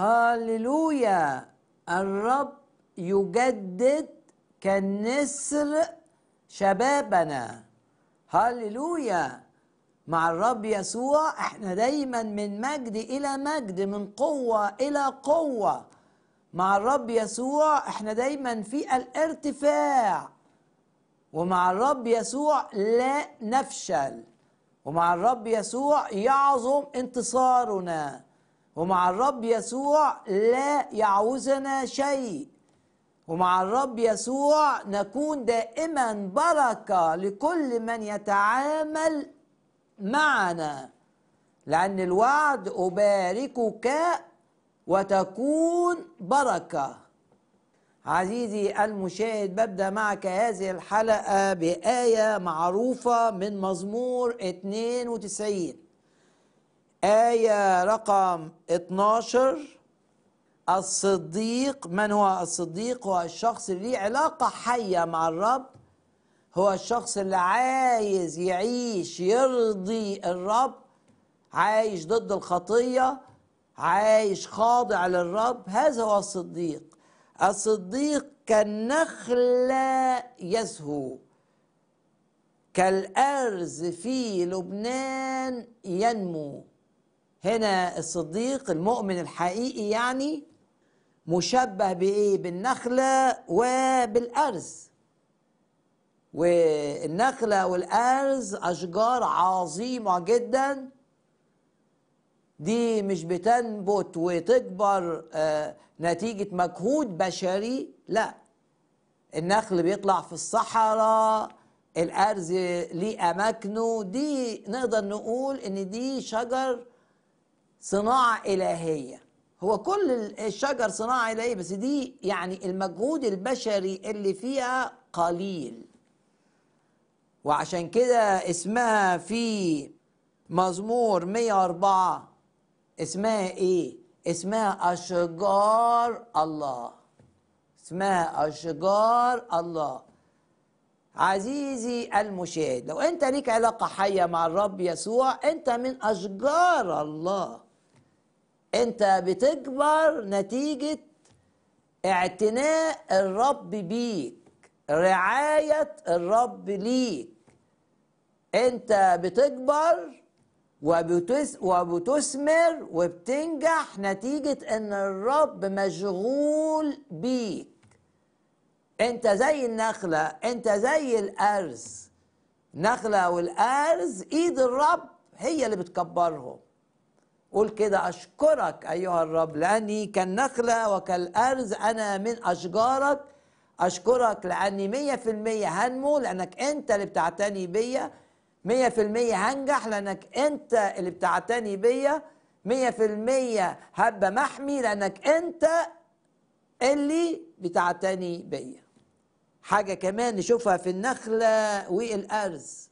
هاللويا الرب يجدد كالنسر شبابنا هاللويا مع الرب يسوع احنا دايما من مجد الى مجد من قوه الى قوه مع الرب يسوع احنا دايما في الارتفاع ومع الرب يسوع لا نفشل ومع الرب يسوع يعظم انتصارنا ومع الرب يسوع لا يعوزنا شيء ومع الرب يسوع نكون دائما بركه لكل من يتعامل معنا لان الوعد اباركك وتكون بركه عزيزي المشاهد ببدا معك هذه الحلقه بايه معروفه من مزمور 92 آية رقم 12 الصديق من هو الصديق هو الشخص اللي ليه علاقة حية مع الرب هو الشخص اللي عايز يعيش يرضي الرب عايش ضد الخطية عايش خاضع للرب هذا هو الصديق الصديق كالنخلة يزهو كالأرز في لبنان ينمو هنا الصديق المؤمن الحقيقي يعني مشبه بايه بالنخله وبالارز والنخله والارز اشجار عظيمه جدا دي مش بتنبت وتكبر آه، نتيجه مجهود بشري لا النخل بيطلع في الصحراء الارز ليه اماكنه دي نقدر نقول ان دي شجر صناعة إلهية هو كل الشجر صناعة إلهية بس دي يعني المجهود البشري اللي فيها قليل وعشان كده اسمها في مزمور 104 اسمها ايه؟ اسمها أشجار الله اسمها أشجار الله عزيزي المشاهد لو انت ليك علاقة حية مع الرب يسوع انت من أشجار الله انت بتكبر نتيجه اعتناء الرب بيك رعايه الرب ليك انت بتكبر وبتثمر وبتنجح نتيجة إن الرب مشغول بيك أنت زي النخلة أنت زي الأرز نخلة والأرز إيد الرب هي اللي بتكبرهم قول كده أشكرك أيها الرب لأني كالنخلة وكالأرز أنا من أشجارك أشكرك لأني مية في المية هنمو لأنك أنت اللي بتعتني بيا مية في المية هنجح لأنك أنت اللي بتعتني بيا مية في المية هبقى محمي لأنك أنت اللي بتعتني بيا حاجة كمان نشوفها في النخلة والأرز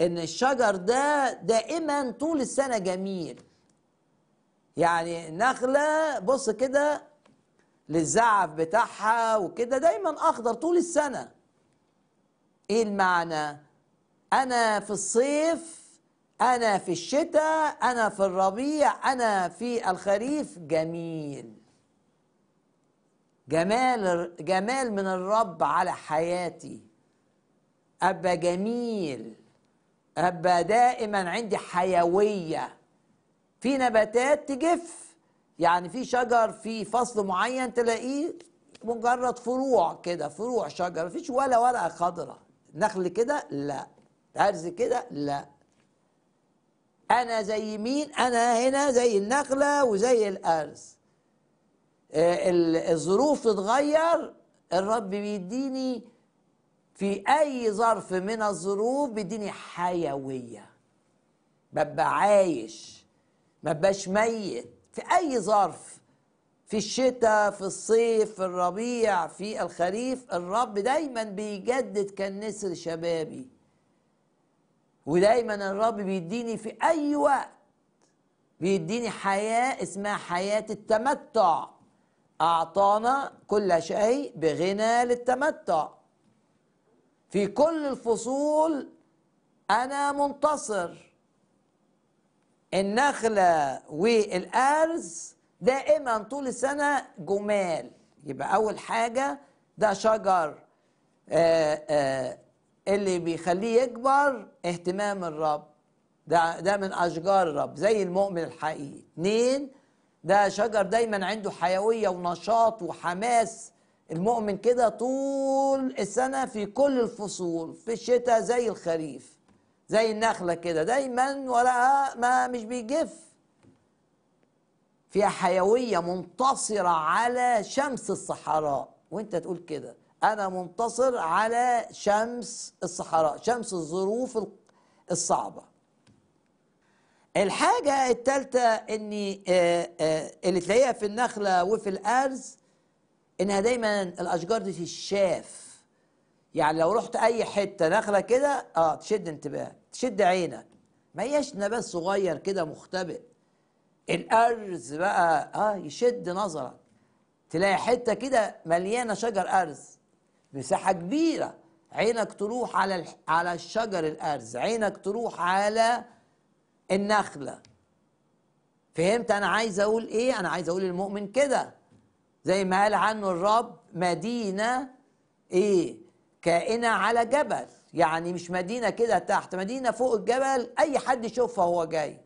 إن الشجر ده دائما طول السنة جميل يعني نخله بص كده للزعف بتاعها وكده دايما اخضر طول السنه ايه المعنى انا في الصيف انا في الشتاء انا في الربيع انا في الخريف جميل جمال جمال من الرب على حياتي ابقى جميل ابقى دائما عندي حيويه في نباتات تجف يعني في شجر في فصل معين تلاقيه مجرد فروع كده فروع شجر مفيش ولا ورقه خضراء نخل كده لا عرز كده لا انا زي مين انا هنا زي النخله وزي الارز آه، الظروف تتغير الرب بيديني في اي ظرف من الظروف بيديني حيويه ببقى عايش ما بقاش ميت في أي ظرف في الشتاء في الصيف في الربيع في الخريف الرب دايما بيجدد كالنسر شبابي ودايما الرب بيديني في أي وقت بيديني حياة اسمها حياة التمتع أعطانا كل شيء بغنى للتمتع في كل الفصول أنا منتصر النخلة والأرز دائما طول السنة جمال يبقى أول حاجة ده شجر آه، آه، اللي بيخليه يكبر اهتمام الرب ده ده من أشجار الرب زي المؤمن الحقيقي اتنين ده شجر دايما عنده حيوية ونشاط وحماس المؤمن كده طول السنة في كل الفصول في الشتاء زي الخريف زي النخله كده دايما ورقها ما مش بيجف فيها حيويه منتصره على شمس الصحراء وانت تقول كده انا منتصر على شمس الصحراء شمس الظروف الصعبه الحاجه الثالثه ان آه، آه، اللي تلاقيها في النخله وفي الارز انها دايما الاشجار دي تتشاف يعني لو رحت اي حته نخله كده اه تشد انتباهك تشد عينك ما هياش نبات صغير كده مختبئ الارز بقى اه يشد نظرك تلاقي حته كده مليانه شجر ارز مساحه كبيره عينك تروح على على الشجر الارز عينك تروح على النخله فهمت انا عايز اقول ايه انا عايز اقول المؤمن كده زي ما قال عنه الرب مدينه ايه كائنة على جبل يعني مش مدينة كده تحت مدينة فوق الجبل أي حد يشوفها وهو جاي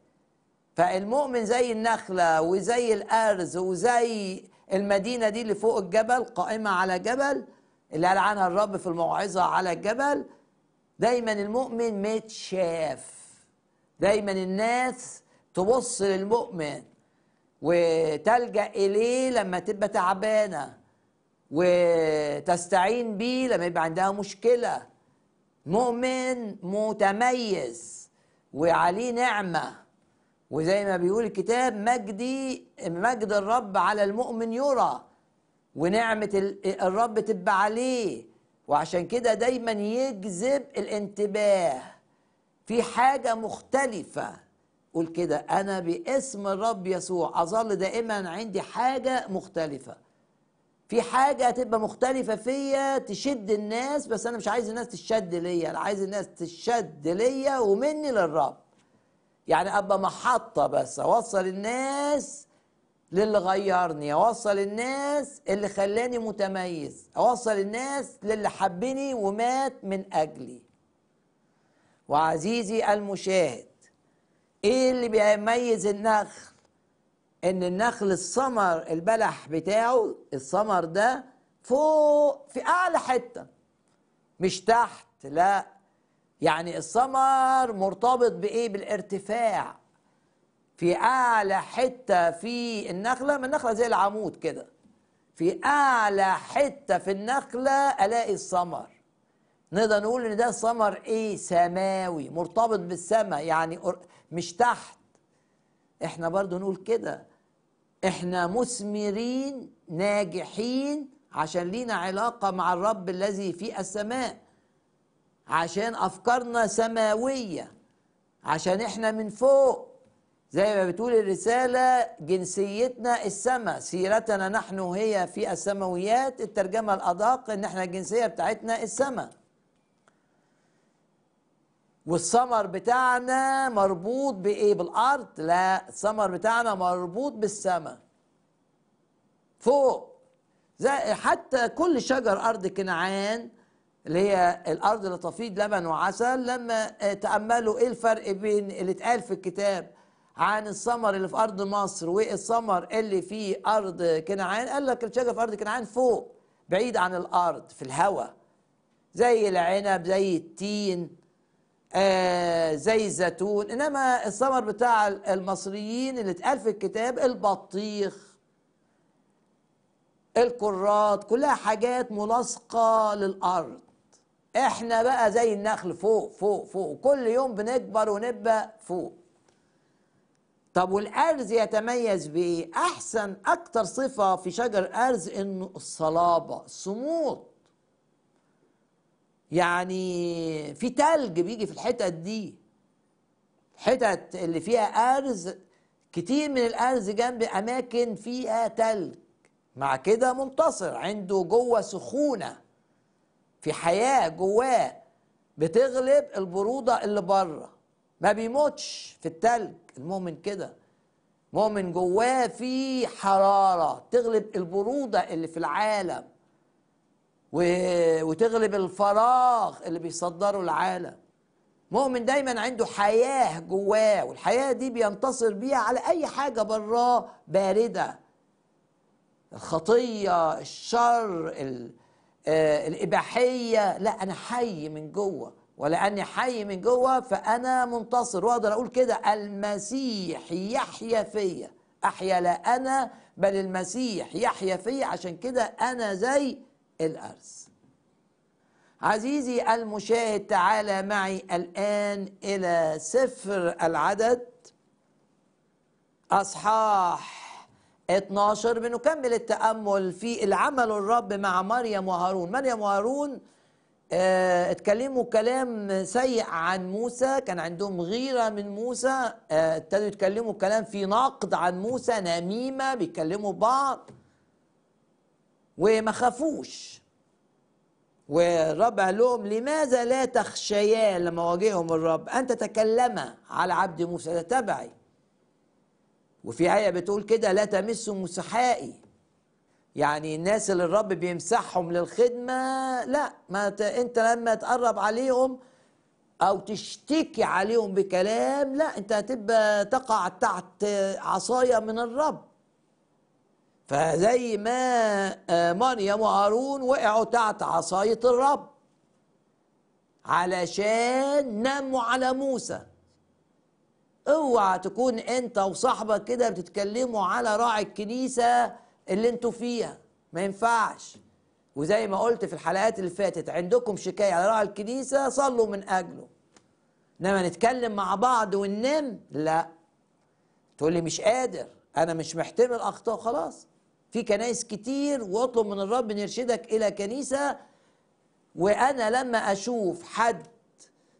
فالمؤمن زي النخلة وزي الأرز وزي المدينة دي اللي فوق الجبل قائمة على جبل اللي قال عنها الرب في الموعظة على الجبل دايما المؤمن متشاف دايما الناس تبص للمؤمن وتلجأ إليه لما تبقى تعبانة وتستعين به لما يبقى عندها مشكلة مؤمن متميز وعليه نعمة وزي ما بيقول الكتاب مجدي مجد الرب على المؤمن يرى ونعمة الرب تبقى عليه وعشان كده دايما يجذب الانتباه في حاجة مختلفة قول كده أنا باسم الرب يسوع أظل دائما عندي حاجة مختلفة في حاجه هتبقى مختلفه فيا تشد الناس بس انا مش عايز الناس تشد ليا انا عايز الناس تشد ليا ومني للرب يعني ابقى محطه بس اوصل الناس للي غيرني اوصل الناس اللي خلاني متميز اوصل الناس للي حبني ومات من اجلي وعزيزي المشاهد ايه اللي بيميز النخل ان النخل الثمر البلح بتاعه الثمر ده فوق في اعلى حته مش تحت لا يعني الثمر مرتبط بايه بالارتفاع في اعلى حته في النخله ما النخله زي العمود كده في اعلى حته في النخله الاقي الثمر نقدر نقول ان ده ثمر ايه سماوي مرتبط بالسماء يعني مش تحت احنا برضو نقول كده احنا مثمرين ناجحين عشان لينا علاقه مع الرب الذي في السماء عشان افكارنا سماويه عشان احنا من فوق زي ما بتقول الرسالة جنسيتنا السماء سيرتنا نحن هي في السماويات الترجمة الأدق إن احنا الجنسية بتاعتنا السماء والثمر بتاعنا مربوط بايه بالارض لا الثمر بتاعنا مربوط بالسماء فوق زي حتى كل شجر ارض كنعان اللي هي الارض اللي تفيض لبن وعسل لما آه، تاملوا ايه الفرق بين اللي اتقال في الكتاب عن الثمر اللي في ارض مصر والثمر اللي في ارض كنعان قال لك الشجر في ارض كنعان فوق بعيد عن الارض في الهواء زي العنب زي التين آه زي الزيتون انما الثمر بتاع المصريين اللي اتقال في الكتاب البطيخ الكرات كلها حاجات ملاصقه للارض احنا بقى زي النخل فوق فوق فوق كل يوم بنكبر ونبقى فوق طب والارز يتميز بايه احسن اكتر صفه في شجر الارز انه الصلابه الصمود يعني في تلج بيجي في الحتت دي حتت اللي فيها أرز كتير من الأرز جنب أماكن فيها تلج مع كده منتصر عنده جوه سخونة في حياة جواه بتغلب البرودة اللي بره ما بيموتش في التلج المؤمن كده مؤمن جواه في حرارة تغلب البرودة اللي في العالم وتغلب الفراغ اللي بيصدره العالم مؤمن دايما عنده حياه جواه والحياه دي بينتصر بيها على اي حاجه براه بارده الخطيه الشر آه، الاباحيه لا انا حي من جوه ولاني حي من جوه فانا منتصر واقدر اقول كده المسيح يحيا فيا احيا لا انا بل المسيح يحيا فيا عشان كده انا زي الأرض عزيزي المشاهد تعالى معي الان الى سفر العدد اصحاح 12 بنكمل التامل في العمل الرب مع مريم وهارون مريم وهارون اه اتكلموا كلام سيء عن موسى كان عندهم غيرة من موسى اه ابتدوا يتكلموا كلام في نقد عن موسى نميمة بيتكلموا بعض وما خافوش والرب قال لهم لماذا لا تخشيان لما واجههم الرب أنت تكلم على عبد موسى ده تبعي وفي آية بتقول كده لا تمسوا مسحائي يعني الناس اللي الرب بيمسحهم للخدمة لا ما أنت لما تقرب عليهم أو تشتكي عليهم بكلام لا أنت هتبقى تقع تحت عصاية من الرب فزي ما آه، مريم وهارون وقعوا تحت عصاية الرب علشان ناموا على موسى اوعى تكون انت وصاحبك كده بتتكلموا على راعي الكنيسة اللي انتوا فيها ما ينفعش وزي ما قلت في الحلقات اللي فاتت عندكم شكاية على راعي الكنيسة صلوا من أجله انما نتكلم مع بعض وننم لا تقول لي مش قادر انا مش محتمل اخطاء خلاص في كنايس كتير واطلب من الرب ان يرشدك الى كنيسه وانا لما اشوف حد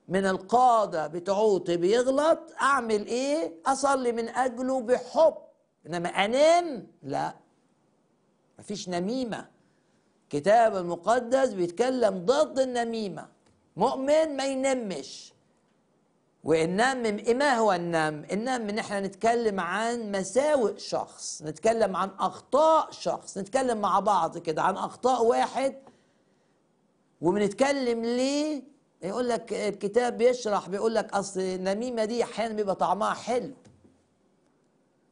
من القادة بتعوطي بيغلط أعمل إيه؟ أصلي من أجله بحب إنما أنام لا مفيش نميمة كتاب المقدس بيتكلم ضد النميمة مؤمن ما ينمش والنام ما هو النام؟ النام ان احنا نتكلم عن مساوئ شخص، نتكلم عن اخطاء شخص، نتكلم مع بعض كده عن اخطاء واحد وبنتكلم ليه؟ يقول لك الكتاب بيشرح بيقول لك اصل النميمه دي احيانا بيبقى طعمها حلو.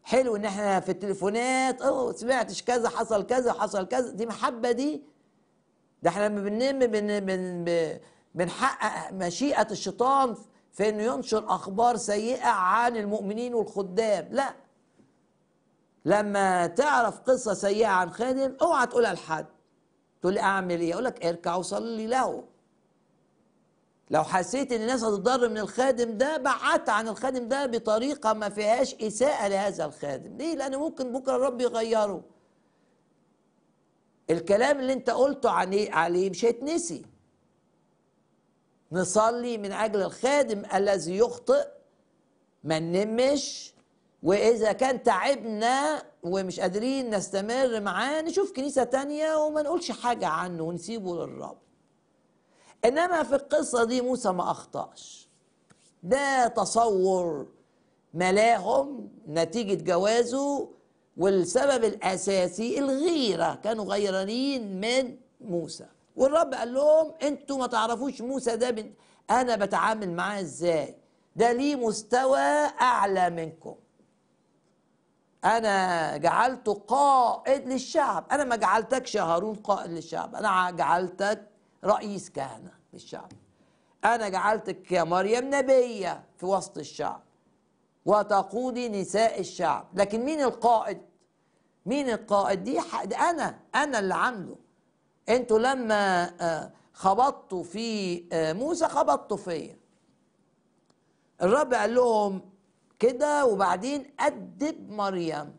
حلو ان احنا في التليفونات اه سمعتش كذا حصل كذا حصل كذا دي محبه دي ده احنا لما بننم بن بن بنحقق مشيئه الشيطان في انه ينشر اخبار سيئه عن المؤمنين والخدام لا لما تعرف قصه سيئه عن خادم اوعى تقولها لحد تقول لي اعمل ايه اقول لك اركع وصلي له لو حسيت ان الناس هتضر من الخادم ده بعدت عن الخادم ده بطريقه ما فيهاش اساءه لهذا الخادم ليه لان ممكن بكره الرب يغيره الكلام اللي انت قلته عليه عليه مش هيتنسي نصلي من أجل الخادم الذي يخطئ ما نمش وإذا كان تعبنا ومش قادرين نستمر معاه نشوف كنيسة تانية وما نقولش حاجة عنه ونسيبه للرب إنما في القصة دي موسى ما أخطأش ده تصور ملاهم نتيجة جوازه والسبب الأساسي الغيرة كانوا غيرانين من موسى والرب قال لهم انتوا ما تعرفوش موسى ده من انا بتعامل معاه ازاي ده ليه مستوى اعلى منكم انا جعلته قائد للشعب انا ما جعلتكش يا هارون قائد للشعب انا جعلتك رئيس كهنه للشعب انا جعلتك يا مريم نبيه في وسط الشعب وتقودي نساء الشعب لكن مين القائد مين القائد دي, دي انا انا اللي عامله انتوا لما آه، خبطتوا في آه، موسى خبطتوا فيا الرب قال لهم كده وبعدين أدب مريم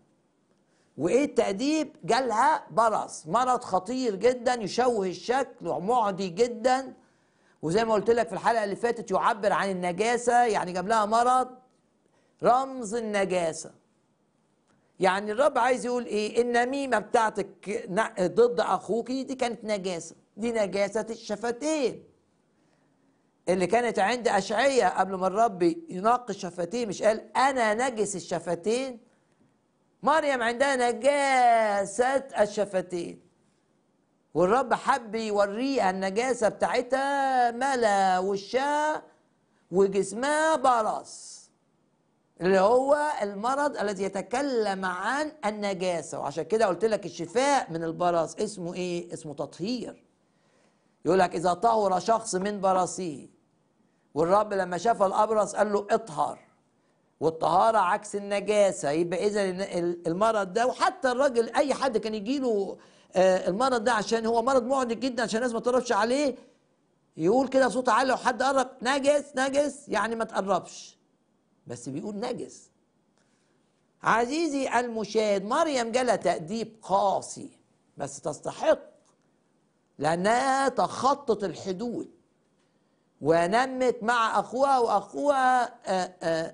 وإيه التأديب؟ جالها برص مرض خطير جدا يشوه الشكل ومعدي جدا وزي ما قلت لك في الحلقة اللي فاتت يعبر عن النجاسة يعني جاب لها مرض رمز النجاسة يعني الرب عايز يقول ايه النميمه بتاعتك ضد اخوك دي كانت نجاسه دي نجاسه الشفتين اللي كانت عند اشعياء قبل ما الرب يناقش الشفتين مش قال انا نجس الشفتين مريم عندها نجاسه الشفتين والرب حب يوريها النجاسه بتاعتها ملا وشها وجسمها برص اللي هو المرض الذي يتكلم عن النجاسه وعشان كده قلت لك الشفاء من البرص اسمه ايه اسمه تطهير يقول لك اذا طهر شخص من برصه والرب لما شاف الابرص قال له اطهر والطهاره عكس النجاسه يبقى اذا المرض ده وحتى الراجل اي حد كان يجي له آه، المرض ده عشان هو مرض معدي جدا عشان الناس ما تقربش عليه يقول كده صوت عالي وحد قرب نجس نجس يعني ما تقربش بس بيقول نجس عزيزي المشاهد مريم جالها تأديب قاسي بس تستحق لأنها تخطت الحدود ونمت مع أخوها وأخوها آآ آه، آآ آه،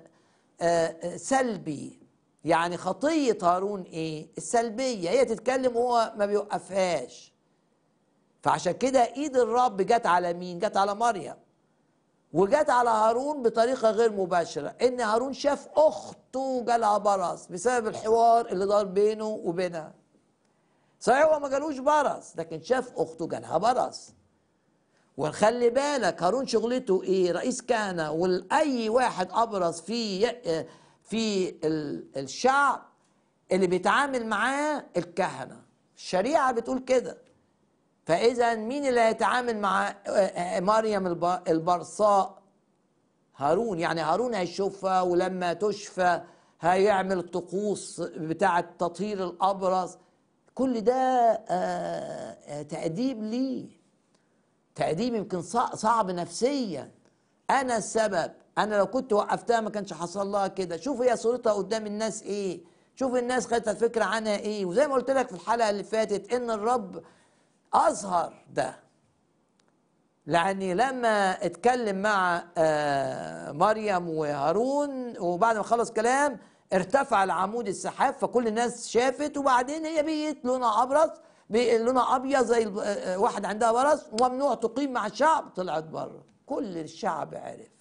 آآ آه، سلبي يعني خطية هارون إيه؟ السلبية هي تتكلم وهو ما بيوقفهاش فعشان كده إيد الرب جت على مين؟ جت على مريم وجت على هارون بطريقة غير مباشرة إن هارون شاف أخته جالها برص بسبب الحوار اللي دار بينه وبينها صحيح هو ما جالوش برص لكن شاف أخته جالها برص وخلي بالك هارون شغلته إيه رئيس كهنة والأي واحد أبرص في في الشعب اللي بيتعامل معاه الكهنة الشريعة بتقول كده فإذا مين اللي هيتعامل مع آه، آه، مريم البرصاء هارون يعني هارون هيشوفها ولما تشفى هيعمل طقوس بتاعة تطهير الأبرص كل ده آه، تأديب ليه تأديب يمكن صعب نفسيا أنا السبب أنا لو كنت وقفتها ما كانش حصل لها كده شوف هي صورتها قدام الناس إيه شوف الناس خدت الفكرة عنها إيه وزي ما قلت لك في الحلقة اللي فاتت إن الرب اظهر ده لاني لما اتكلم مع آه، مريم وهارون وبعد ما خلص كلام ارتفع العمود السحاب فكل الناس شافت وبعدين هي بقيت لونها ابرص لونها ابيض زي آه، واحد عندها برص وممنوع تقيم مع الشعب طلعت بره كل الشعب عرف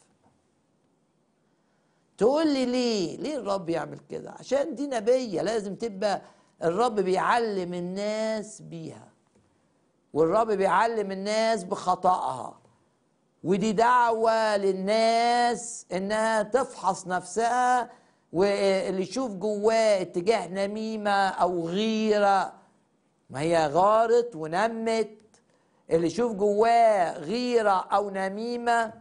تقول لي ليه ليه الرب يعمل كده عشان دي نبيه لازم تبقى الرب بيعلم الناس بيها والرب بيعلم الناس بخطأها ودي دعوة للناس إنها تفحص نفسها واللي يشوف جواه اتجاه نميمة أو غيرة ما هي غارت ونمت اللي يشوف جواه غيرة أو نميمة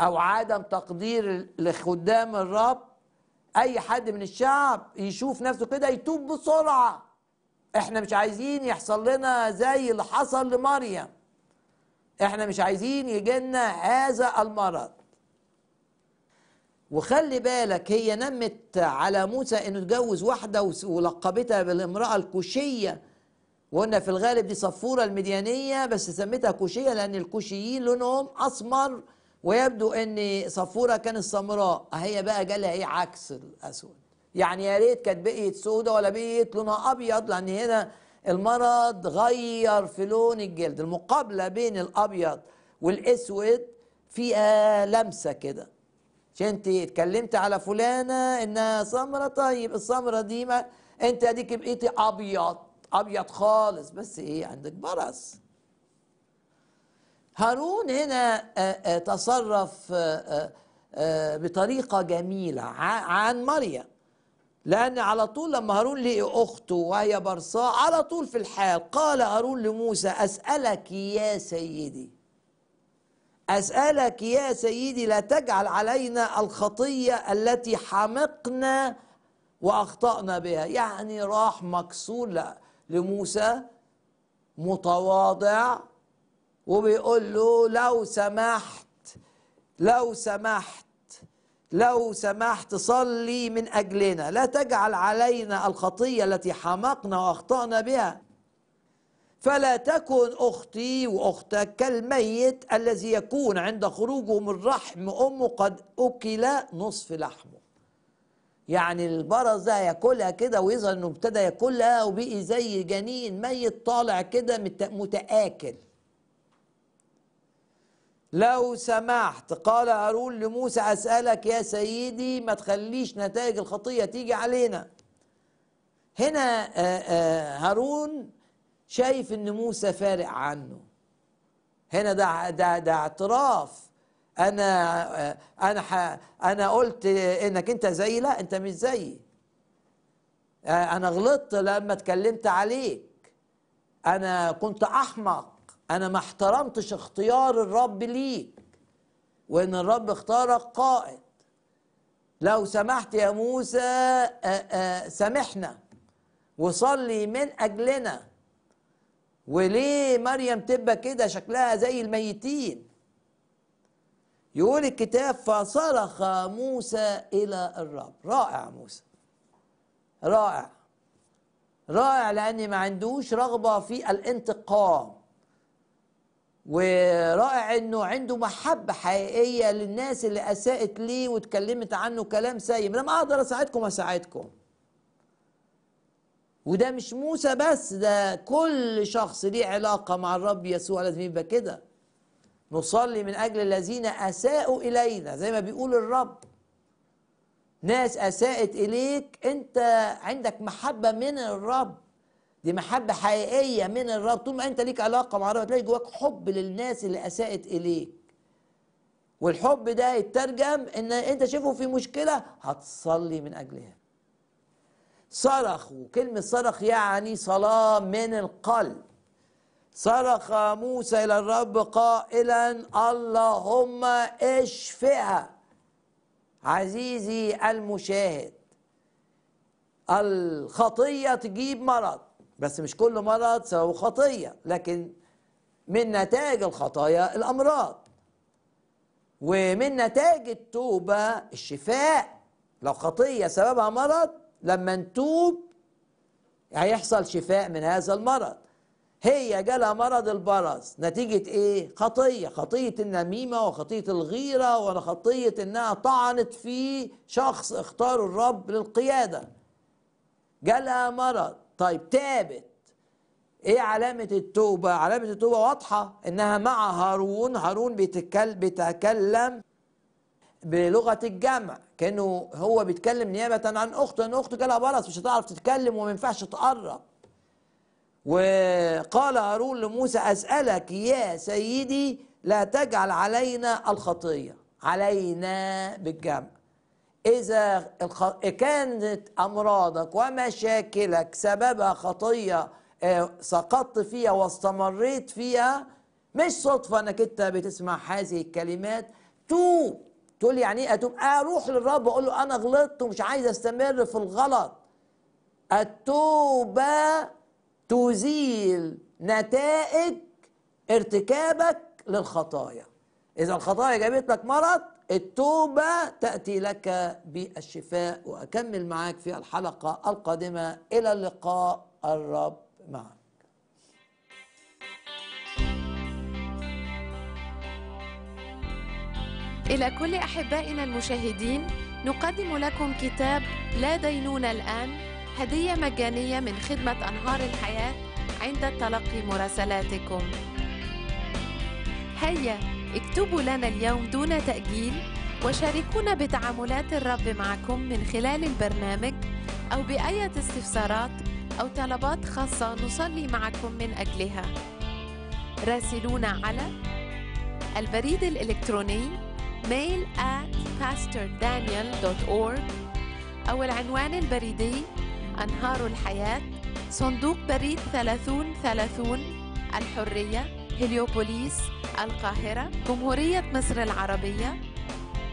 أو عدم تقدير لخدام الرب أي حد من الشعب يشوف نفسه كده يتوب بسرعة احنا مش عايزين يحصل لنا زي اللي حصل لمريم احنا مش عايزين يجينا هذا المرض وخلي بالك هي نمت على موسى انه اتجوز واحده ولقبتها بالامراه الكوشيه وقلنا في الغالب دي صفوره المديانيه بس سميتها كوشيه لان الكوشيين لونهم اسمر ويبدو ان صفوره كانت سمراء هي بقى جالها ايه عكس الاسود يعني يا ريت كانت بقيت سودة ولا بقيت لونها أبيض لأن هنا المرض غير في لون الجلد المقابلة بين الأبيض والأسود فيها لمسة كده مش انت اتكلمت على فلانة انها سمرة طيب السمرة دي ما انت اديك بقيتي ابيض ابيض خالص بس ايه عندك برص هارون هنا آه، آه، تصرف آه، بطريقة جميلة عن مريم لأن على طول لما هارون لقي أخته وهي برصاء على طول في الحال قال هارون لموسى أسألك يا سيدي أسألك يا سيدي لا تجعل علينا الخطية التي حمقنا وأخطأنا بها يعني راح مكسور لموسى متواضع وبيقول له لو سمحت لو سمحت لو سمحت صلي من اجلنا لا تجعل علينا الخطيه التي حمقنا واخطانا بها فلا تكن اختي واختك كالميت الذي يكون عند خروجه من رحم امه قد اكل نصف لحمه يعني البرز ده ياكلها كده ويظهر انه ابتدى ياكلها وبقي زي جنين ميت طالع كده متاكل لو سمحت قال هارون لموسى أسألك يا سيدي ما تخليش نتائج الخطية تيجي علينا هنا آه، آه، هارون شايف ان موسى فارق عنه هنا ده ده ده اعتراف انا آه، انا انا قلت انك انت زيي لا انت مش زيي انا غلطت لما اتكلمت عليك انا كنت احمق انا ما احترمتش اختيار الرب ليك وان الرب اختارك قائد لو سمحت يا موسى آآ آآ سامحنا وصلي من اجلنا وليه مريم تبقى كده شكلها زي الميتين يقول الكتاب فصرخ موسى الى الرب رائع موسى رائع رائع لان ما عندوش رغبه في الانتقام ورائع انه عنده محبه حقيقيه للناس اللي اساءت ليه واتكلمت عنه كلام سيء لما اقدر اساعدكم اساعدكم وده مش موسى بس ده كل شخص ليه علاقه مع الرب يسوع لازم يبقى كده نصلي من اجل الذين اساءوا الينا زي ما بيقول الرب ناس اساءت اليك انت عندك محبه من الرب دي محبة حقيقية من الرب طول ما أنت ليك علاقة مع الرب هتلاقي جواك حب للناس اللي أساءت إليك والحب ده يترجم إن أنت شايفه في مشكلة هتصلي من أجلها صرخ وكلمة صرخ يعني صلاة من القلب صرخ موسى إلى الرب قائلا اللهم اشفها عزيزي المشاهد الخطية تجيب مرض بس مش كل مرض سببه خطية لكن من نتائج الخطايا الأمراض ومن نتائج التوبة الشفاء لو خطية سببها مرض لما نتوب هيحصل شفاء من هذا المرض هي جالها مرض البرص نتيجة ايه؟ خطية خطية النميمة وخطية الغيرة وخطية انها طعنت في شخص اختار الرب للقيادة جالها مرض طيب تابت ايه علامة التوبة؟ علامة التوبة واضحة انها مع هارون، هارون بيتكلم بلغة الجمع، كانه هو بيتكلم نيابة عن اخته، ان اخته جالها بلس مش هتعرف تتكلم وما ينفعش تقرب. وقال هارون لموسى اسألك يا سيدي لا تجعل علينا الخطية، علينا بالجمع. إذا كانت أمراضك ومشاكلك سببها خطية آه، سقطت فيها واستمريت فيها مش صدفة انك انت بتسمع هذه الكلمات توب تقول يعني ايه اتوب؟ اروح للرب اقول له انا غلطت ومش عايز استمر في الغلط. التوبة تزيل نتائج ارتكابك للخطايا. إذا الخطايا جابت لك مرض التوبة تأتي لك بالشفاء وأكمل معاك في الحلقة القادمة إلى اللقاء الرب معك إلى كل أحبائنا المشاهدين نقدم لكم كتاب لا دينون الآن هدية مجانية من خدمة أنهار الحياة عند تلقي مراسلاتكم هيا اكتبوا لنا اليوم دون تأجيل وشاركونا بتعاملات الرب معكم من خلال البرنامج أو بأية استفسارات أو طلبات خاصة نصلي معكم من أجلها راسلونا على البريد الإلكتروني mail at pastordaniel.org أو العنوان البريدي أنهار الحياة صندوق بريد 3030 الحرية هليوبوليس القاهرة جمهورية مصر العربية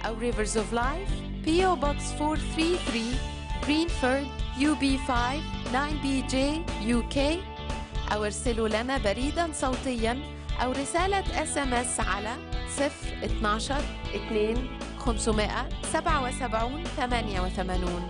أو Rivers of Life PO Box 433 Greenford UB5 9BJ UK أو ارسلوا لنا بريدا صوتيا أو رسالة اس ام اس على 012 2 577 88